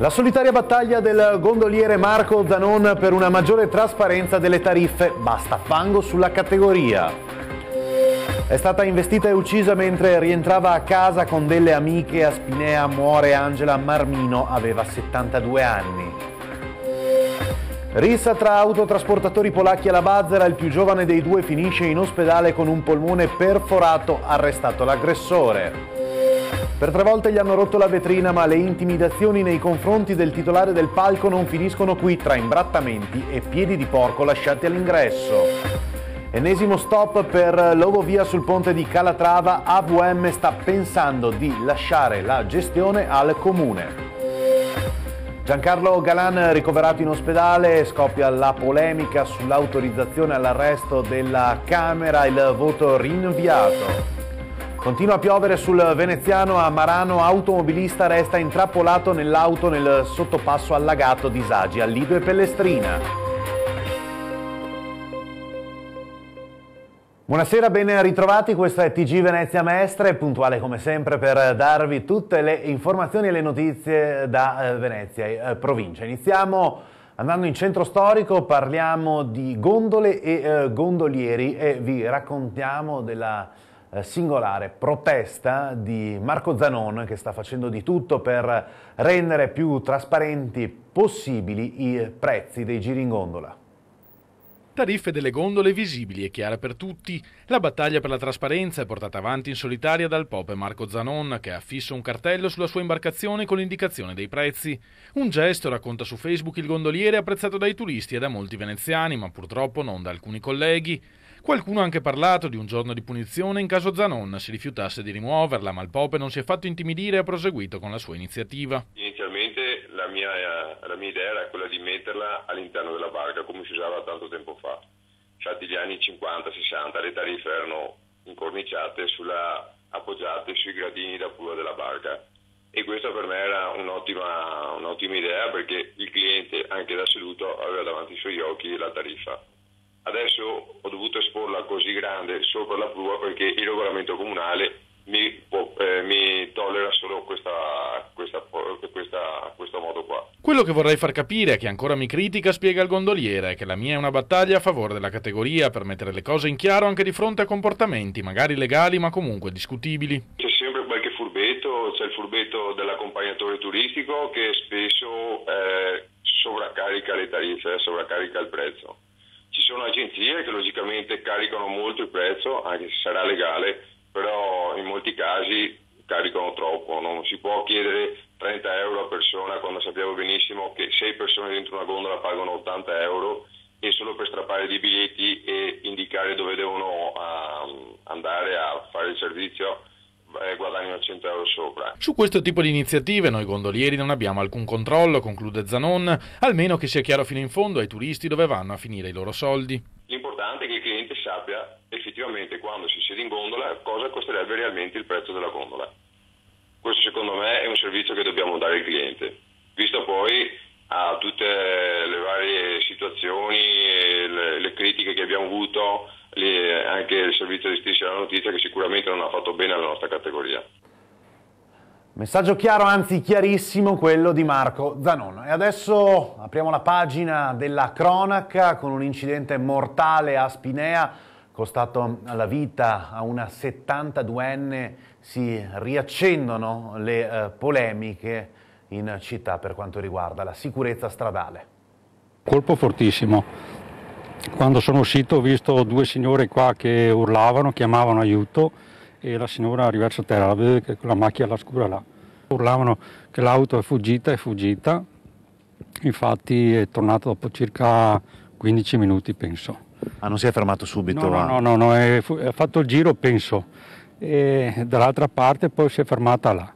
La solitaria battaglia del gondoliere Marco Zanon per una maggiore trasparenza delle tariffe. Basta fango sulla categoria. È stata investita e uccisa mentre rientrava a casa con delle amiche a Spinea muore Angela Marmino, aveva 72 anni. Rissa tra autotrasportatori polacchi alla Bazzera, il più giovane dei due finisce in ospedale con un polmone perforato, arrestato l'aggressore. Per tre volte gli hanno rotto la vetrina, ma le intimidazioni nei confronti del titolare del palco non finiscono qui tra imbrattamenti e piedi di porco lasciati all'ingresso. Ennesimo stop per l'ovovia sul ponte di Calatrava, AVM sta pensando di lasciare la gestione al comune. Giancarlo Galan ricoverato in ospedale, scoppia la polemica sull'autorizzazione all'arresto della Camera, il voto rinviato. Continua a piovere sul veneziano a Marano, automobilista resta intrappolato nell'auto nel sottopasso allagato Disagi a Lido e Pellestrina. Buonasera, ben ritrovati, questo è TG Venezia Mestre, puntuale come sempre per darvi tutte le informazioni e le notizie da eh, Venezia e eh, provincia. Iniziamo andando in centro storico, parliamo di gondole e eh, gondolieri e vi raccontiamo della eh, singolare protesta di Marco Zanon che sta facendo di tutto per rendere più trasparenti possibili i prezzi dei giri in gondola. Tariffe delle gondole visibili e chiare per tutti, la battaglia per la trasparenza è portata avanti in solitaria dal Pop Marco Zanon che ha affisso un cartello sulla sua imbarcazione con l'indicazione dei prezzi. Un gesto, racconta su Facebook il gondoliere, apprezzato dai turisti e da molti veneziani, ma purtroppo non da alcuni colleghi. Qualcuno ha anche parlato di un giorno di punizione in caso Zanon si rifiutasse di rimuoverla, ma il Pope non si è fatto intimidire e ha proseguito con la sua iniziativa. Inizialmente la mia, la mia idea era quella di metterla all'interno della barca, come si usava tanto tempo fa. Infatti gli anni 50-60 le tariffe erano incorniciate sulla, appoggiate sui gradini da pula della barca e questa per me era un'ottima, un'ottima idea perché il cliente anche da seduto aveva davanti ai suoi occhi la tariffa. Adesso ho dovuto esporla così grande sopra la prua perché il regolamento comunale mi, può, eh, mi tollera solo questa, questa, questa, questo modo qua. Quello che vorrei far capire, che ancora mi critica, spiega il gondoliere, che la mia è una battaglia a favore della categoria per mettere le cose in chiaro anche di fronte a comportamenti, magari legali ma comunque discutibili. C'è sempre qualche furbetto, c'è il furbetto dell'accompagnatore turistico che spesso eh, sovraccarica le tariffe, eh, sovraccarica il prezzo sono agenzie che logicamente caricano molto il prezzo, anche se sarà legale, però in molti casi caricano troppo, non si può chiedere 30 euro a persona quando sappiamo benissimo che 6 persone dentro una gondola pagano 80 euro e solo per strappare dei biglietti e indicare dove devono ehm, andare a fare il servizio eh, guadagnino 100 euro sopra. Su questo tipo di iniziative noi gondolieri non abbiamo alcun controllo, conclude Zanon, almeno che sia chiaro fino in fondo ai turisti dove vanno a finire i loro soldi. L'importante è che il cliente sappia effettivamente quando si siede in gondola cosa costerebbe realmente il prezzo della gondola. Questo secondo me è un servizio che dobbiamo dare al cliente, visto poi a tutte le varie situazioni, le, le critiche che abbiamo avuto le, anche il servizio di striscia la notizia che sicuramente non ha fatto bene alla nostra categoria. Messaggio chiaro, anzi chiarissimo, quello di Marco Zanon. E adesso apriamo la pagina della cronaca con un incidente mortale a Spinea, costato la vita a una 72enne. Si riaccendono le eh, polemiche in città per quanto riguarda la sicurezza stradale. Colpo fortissimo, quando sono uscito ho visto due signore qua che urlavano, chiamavano aiuto e la signora arriva verso terra, la vede che con macchia alla scura là. Urlavano che l'auto è fuggita, è fuggita, infatti è tornata dopo circa 15 minuti penso. Ah, non si è fermato subito? No, no, ah. no, no, no è, fu- è fatto il giro penso, e dall'altra parte poi si è fermata là.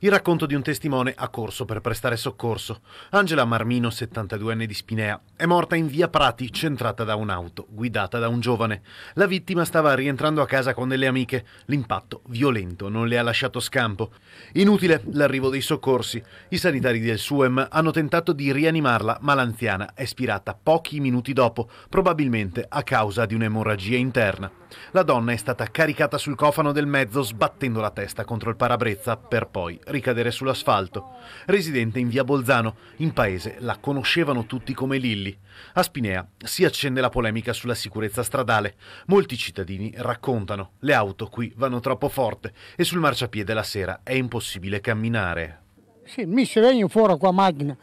Il racconto di un testimone accorso per prestare soccorso. Angela Marmino, 72enne di Spinea, è morta in via Prati, centrata da un'auto, guidata da un giovane. La vittima stava rientrando a casa con delle amiche. L'impatto, violento, non le ha lasciato scampo. Inutile l'arrivo dei soccorsi. I sanitari del SUEM hanno tentato di rianimarla, ma l'anziana è spirata pochi minuti dopo, probabilmente a causa di un'emorragia interna. La donna è stata caricata sul cofano del mezzo sbattendo la testa contro il parabrezza per poi ricadere sull'asfalto. Residente in via Bolzano, in paese la conoscevano tutti come Lilli. A Spinea si accende la polemica sulla sicurezza stradale. Molti cittadini raccontano: le auto qui vanno troppo forte e sul marciapiede la sera è impossibile camminare. Sì, mi se vengo fuori qua a macchina,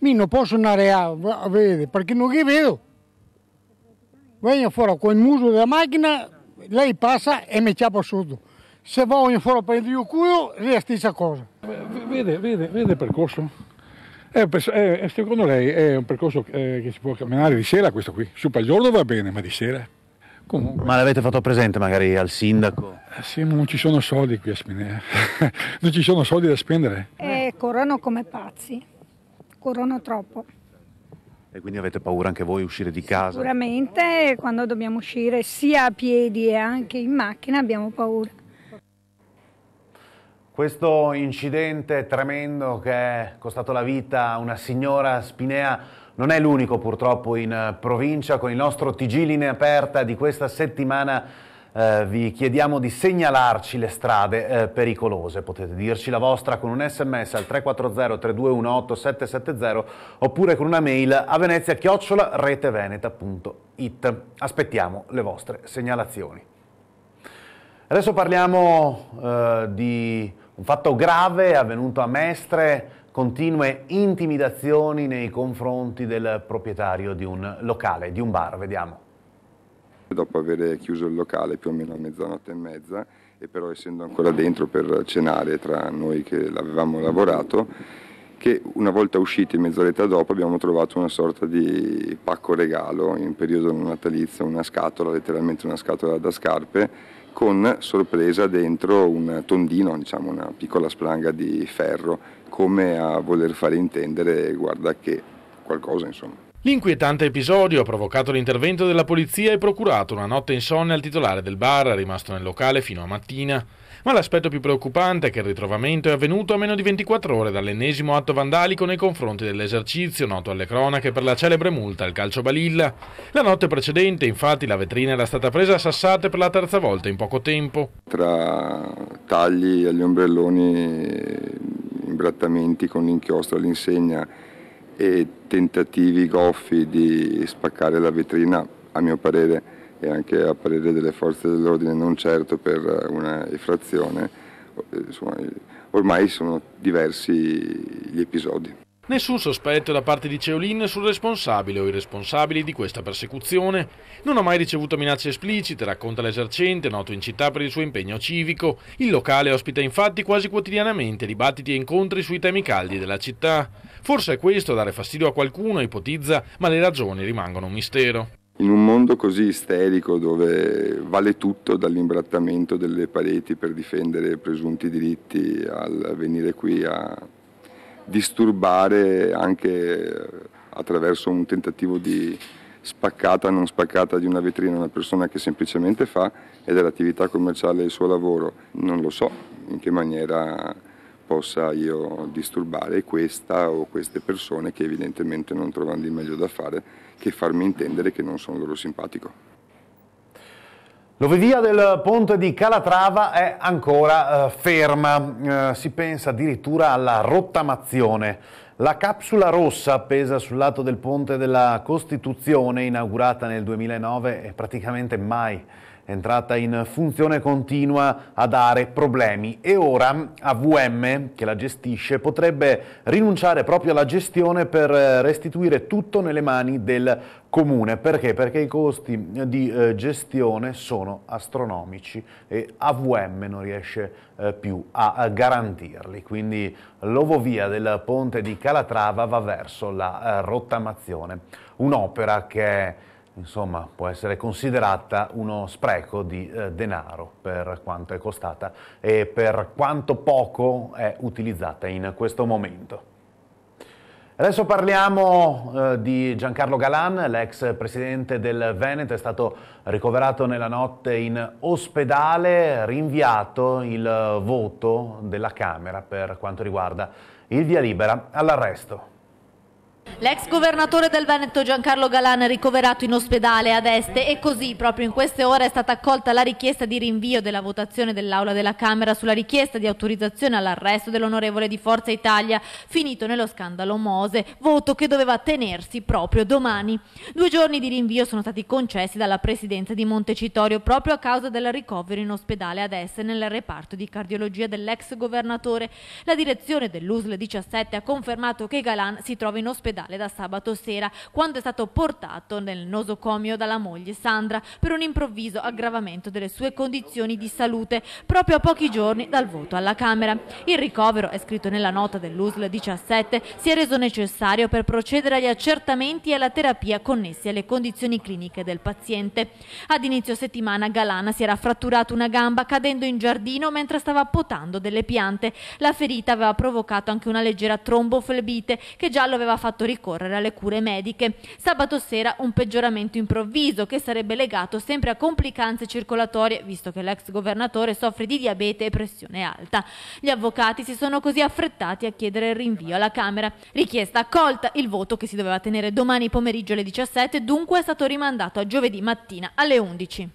mi non posso andare a, vedere perché non che vedo. Vengo fuori con il muso della macchina, lei passa e mi ciapa sotto se va in fuori a prendere il culo, è la stessa cosa. Vede, vede, vede il percorso? È, è, secondo lei è un percorso che, eh, che si può camminare di sera questo qui? Su per giorno va bene, ma di sera? Comunque. Ma l'avete fatto presente magari al sindaco? Eh, sì, ma non ci sono soldi qui a Spinea, non ci sono soldi da spendere. Eh, corrono come pazzi, corrono troppo. E quindi avete paura anche voi di uscire di casa? Sicuramente quando dobbiamo uscire sia a piedi che anche in macchina abbiamo paura. Questo incidente tremendo che è costato la vita a una signora spinea non è l'unico purtroppo in eh, provincia. Con il nostro TG Linea Aperta di questa settimana eh, vi chiediamo di segnalarci le strade eh, pericolose. Potete dirci la vostra con un sms al 340-3218-770 oppure con una mail a venezia-reteveneta.it. Aspettiamo le vostre segnalazioni. Adesso parliamo eh, di un fatto grave è avvenuto a Mestre, continue intimidazioni nei confronti del proprietario di un locale, di un bar, vediamo. Dopo aver chiuso il locale più o meno a mezzanotte e mezza, e però essendo ancora dentro per cenare tra noi che l'avevamo lavorato, che una volta usciti mezz'oretta dopo abbiamo trovato una sorta di pacco regalo in periodo natalizio, una scatola, letteralmente una scatola da scarpe con sorpresa dentro un tondino, diciamo una piccola spranga di ferro, come a voler fare intendere, guarda che qualcosa insomma. L'inquietante episodio, ha provocato l'intervento della polizia, e procurato una notte insonne al titolare del bar, rimasto nel locale fino a mattina. Ma l'aspetto più preoccupante è che il ritrovamento è avvenuto a meno di 24 ore dall'ennesimo atto vandalico nei confronti dell'esercizio noto alle cronache per la celebre multa al calcio balilla. La notte precedente, infatti, la vetrina era stata presa a sassate per la terza volta in poco tempo. Tra tagli agli ombrelloni, imbrattamenti con l'inchiostro all'insegna e tentativi goffi di spaccare la vetrina, a mio parere e anche a parere delle forze dell'ordine non certo per una effrazione, insomma, ormai sono diversi gli episodi. Nessun sospetto da parte di Ceolin sul responsabile o i responsabili di questa persecuzione. Non ha mai ricevuto minacce esplicite, racconta l'esercente, noto in città per il suo impegno civico. Il locale ospita infatti quasi quotidianamente dibattiti e incontri sui temi caldi della città. Forse è questo a dare fastidio a qualcuno, ipotizza, ma le ragioni rimangono un mistero in un mondo così isterico dove vale tutto dall'imbrattamento delle pareti per difendere presunti diritti al venire qui a disturbare anche eh, attraverso un tentativo di spaccata, non spaccata di una vetrina, una persona che semplicemente fa e dell'attività commerciale il suo lavoro. Non lo so in che maniera possa io disturbare questa o queste persone che evidentemente non trovano di meglio da fare che farmi intendere che non sono loro simpatico. L'ovivia del ponte di Calatrava è ancora eh, ferma, eh, si pensa addirittura alla rottamazione. La capsula rossa appesa sul lato del ponte della Costituzione, inaugurata nel 2009, è praticamente mai entrata in funzione continua a dare problemi e ora AVM, che la gestisce, potrebbe rinunciare proprio alla gestione per eh, restituire tutto nelle mani del comune. Perché? Perché i costi eh, di eh, gestione sono astronomici e AVM non riesce eh, più a garantirli, quindi l'ovovia del ponte di Calatrava va verso la eh, rottamazione, un'opera che È insomma, può essere considerata uno spreco di eh, denaro per quanto è costata e per quanto poco è utilizzata in questo momento. Adesso parliamo eh, di Giancarlo Galan, l'ex presidente del Veneto, è stato ricoverato nella notte in ospedale, rinviato il voto della Camera per quanto riguarda il via libera all'arresto. L'ex governatore del Veneto Giancarlo Galan è ricoverato in ospedale ad Este e così proprio in queste ore è stata accolta la richiesta di rinvio della votazione dell'Aula della Camera sulla richiesta di autorizzazione all'arresto dell'onorevole di Forza Italia finito nello scandalo Mose, voto che doveva tenersi proprio domani. Due giorni di rinvio sono stati concessi dalla presidenza di Montecitorio proprio a causa del ricovero in ospedale ad Este nel reparto di cardiologia dell'ex governatore. La direzione dell'USL 17 ha confermato che Galan si trova in ospedale ospedale da sabato sera, quando è stato portato nel nosocomio dalla moglie Sandra per un improvviso aggravamento delle sue condizioni di salute, proprio a pochi giorni dal voto alla Camera. Il ricovero, è scritto nella nota dell'USL 17, si è reso necessario per procedere agli accertamenti e alla terapia connessi alle condizioni cliniche del paziente. Ad inizio settimana Galana si era fratturato una gamba cadendo in giardino mentre stava potando delle piante. La ferita aveva provocato anche una leggera tromboflebite che già lo aveva fatto fatto ricorrere alle cure mediche. Sabato sera un peggioramento improvviso che sarebbe legato sempre a complicanze circolatorie, visto che l'ex governatore soffre di diabete e pressione alta. Gli avvocati si sono così affrettati a chiedere il rinvio alla Camera. Richiesta accolta, il voto che si doveva tenere domani pomeriggio alle 17 dunque è stato rimandato a giovedì mattina alle 11.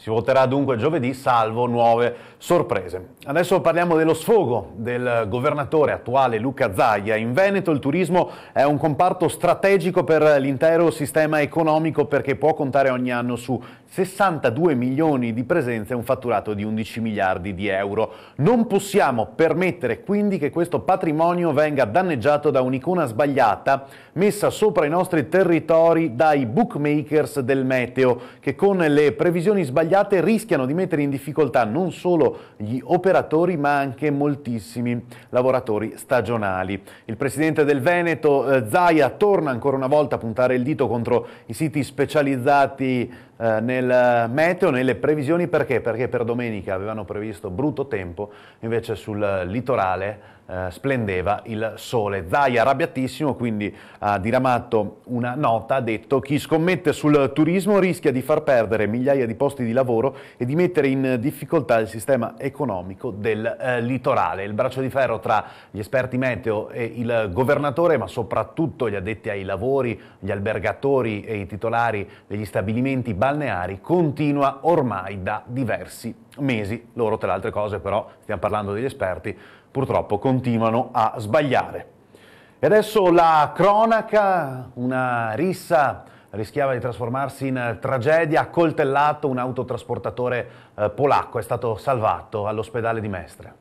Si voterà dunque giovedì salvo nuove Sorprese. Adesso parliamo dello sfogo del governatore attuale Luca Zaia. In Veneto il turismo è un comparto strategico per l'intero sistema economico perché può contare ogni anno su 62 milioni di presenze e un fatturato di 11 miliardi di euro. Non possiamo permettere quindi che questo patrimonio venga danneggiato da un'icona sbagliata messa sopra i nostri territori dai bookmakers del meteo che con le previsioni sbagliate rischiano di mettere in difficoltà non solo gli operatori ma anche moltissimi lavoratori stagionali. Il presidente del Veneto, eh, Zaia, torna ancora una volta a puntare il dito contro i siti specializzati eh, nel meteo, nelle previsioni perché? Perché per domenica avevano previsto brutto tempo, invece sul litorale eh, splendeva il sole. Zai arrabbiatissimo, quindi ha diramato una nota, ha detto chi scommette sul turismo rischia di far perdere migliaia di posti di lavoro e di mettere in difficoltà il sistema economico del eh, litorale. Il braccio di ferro tra gli esperti meteo e il governatore, ma soprattutto gli addetti ai lavori, gli albergatori e i titolari degli stabilimenti balneari, continua ormai da diversi mesi. Loro, tra le altre cose, però, stiamo parlando degli esperti, purtroppo continuano a sbagliare. E adesso la cronaca, una rissa rischiava di trasformarsi in tragedia, ha coltellato un autotrasportatore eh, polacco, è stato salvato all'ospedale di Mestre.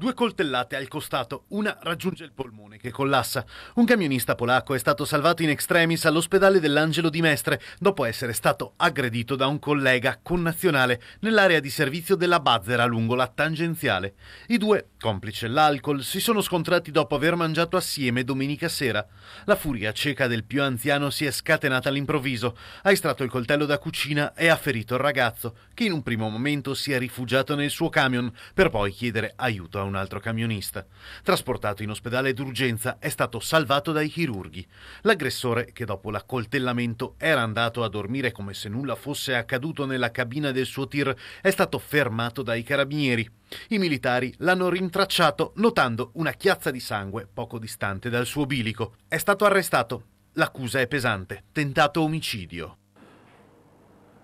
Due coltellate al costato, una raggiunge il polmone che collassa. Un camionista polacco è stato salvato in extremis all'ospedale dell'Angelo di Mestre dopo essere stato aggredito da un collega connazionale nell'area di servizio della Bazzera lungo la tangenziale. I due, complice l'alcol, si sono scontrati dopo aver mangiato assieme domenica sera. La furia cieca del più anziano si è scatenata all'improvviso, ha estratto il coltello da cucina e ha ferito il ragazzo, che in un primo momento si è rifugiato nel suo camion per poi chiedere aiuto a un un altro camionista. Trasportato in ospedale d'urgenza, è stato salvato dai chirurghi. L'aggressore, che dopo l'accoltellamento era andato a dormire come se nulla fosse accaduto nella cabina del suo tir, è stato fermato dai carabinieri. I militari l'hanno rintracciato notando una chiazza di sangue poco distante dal suo bilico. È stato arrestato. L'accusa è pesante, tentato omicidio.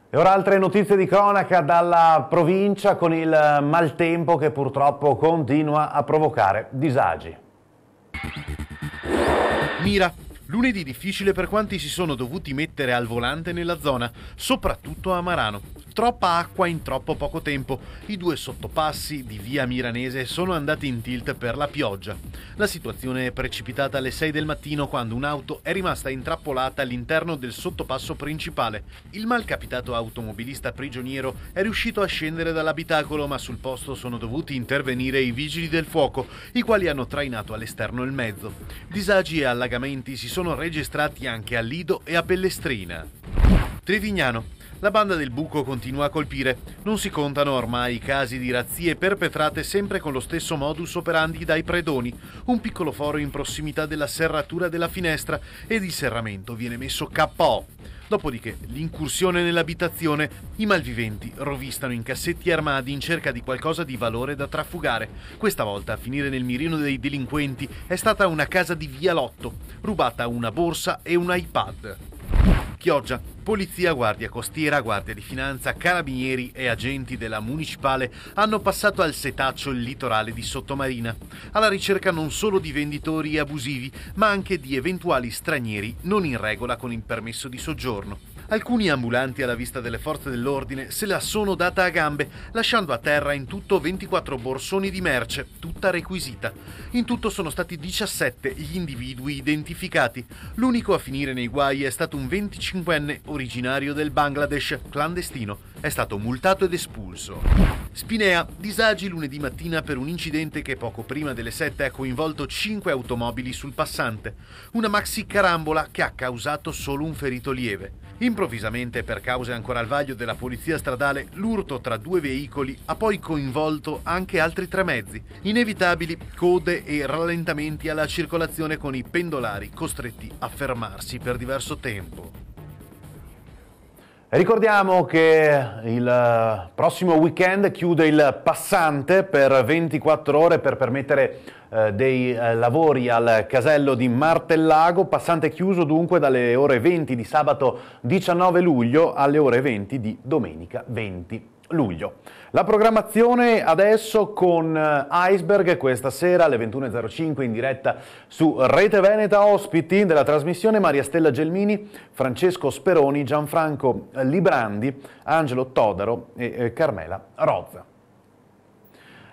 E ora altre notizie di cronaca dalla provincia con il maltempo che purtroppo continua a provocare disagi. Mira, lunedì difficile per quanti si sono dovuti mettere al volante nella zona, soprattutto a Marano. Troppa acqua in troppo poco tempo. I due sottopassi di via Miranese sono andati in tilt per la pioggia. La situazione è precipitata alle 6 del mattino quando un'auto è rimasta intrappolata all'interno del sottopasso principale. Il malcapitato automobilista prigioniero è riuscito a scendere dall'abitacolo, ma sul posto sono dovuti intervenire i vigili del fuoco, i quali hanno trainato all'esterno il mezzo. Disagi e allagamenti si sono registrati anche a Lido e a Pellestrina. Trevignano. La banda del buco continua a colpire. Non si contano ormai i casi di razzie perpetrate sempre con lo stesso modus operandi dai predoni. Un piccolo foro in prossimità della serratura della finestra ed il serramento viene messo KO. Dopodiché, l'incursione nell'abitazione, i malviventi rovistano in cassetti armadi in cerca di qualcosa di valore da trafugare. Questa volta a finire nel mirino dei delinquenti è stata una casa di Via Lotto, rubata una borsa e un iPad. Chioggia, polizia, guardia costiera, guardia di finanza, carabinieri e agenti della municipale hanno passato al setaccio il litorale di Sottomarina, alla ricerca non solo di venditori abusivi, ma anche di eventuali stranieri non in regola con il permesso di soggiorno. Alcuni ambulanti alla vista delle forze dell'ordine se la sono data a gambe, lasciando a terra in tutto 24 borsoni di merce, tutta requisita. In tutto sono stati 17 gli individui identificati. L'unico a finire nei guai è stato un 25enne originario del Bangladesh, clandestino. È stato multato ed espulso. Spinea, disagi lunedì mattina per un incidente che poco prima delle 7 ha coinvolto 5 automobili sul passante. Una maxi carambola che ha causato solo un ferito lieve. Improvvisamente, per cause ancora al vaglio della polizia stradale, l'urto tra due veicoli ha poi coinvolto anche altri tre mezzi. Inevitabili code e rallentamenti alla circolazione con i pendolari costretti a fermarsi per diverso tempo. Ricordiamo che il prossimo weekend chiude il passante per 24 ore per permettere eh, dei eh, lavori al casello di Martellago, passante chiuso dunque dalle ore 20 di sabato 19 luglio alle ore 20 di domenica 20 luglio. La programmazione adesso con eh, Iceberg questa sera alle 21.05 in diretta su Rete Veneta, ospiti della trasmissione Maria Stella Gelmini, Francesco Speroni, Gianfranco eh, Librandi, Angelo Todaro e eh, Carmela Rozza.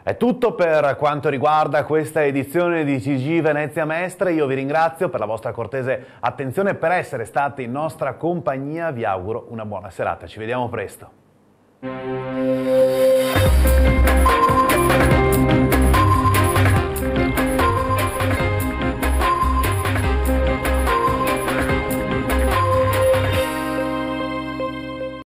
È tutto per quanto riguarda questa edizione di CG Venezia Mestre, io vi ringrazio per la vostra cortese attenzione e per essere stati in nostra compagnia, vi auguro una buona serata, ci vediamo presto. Thank you.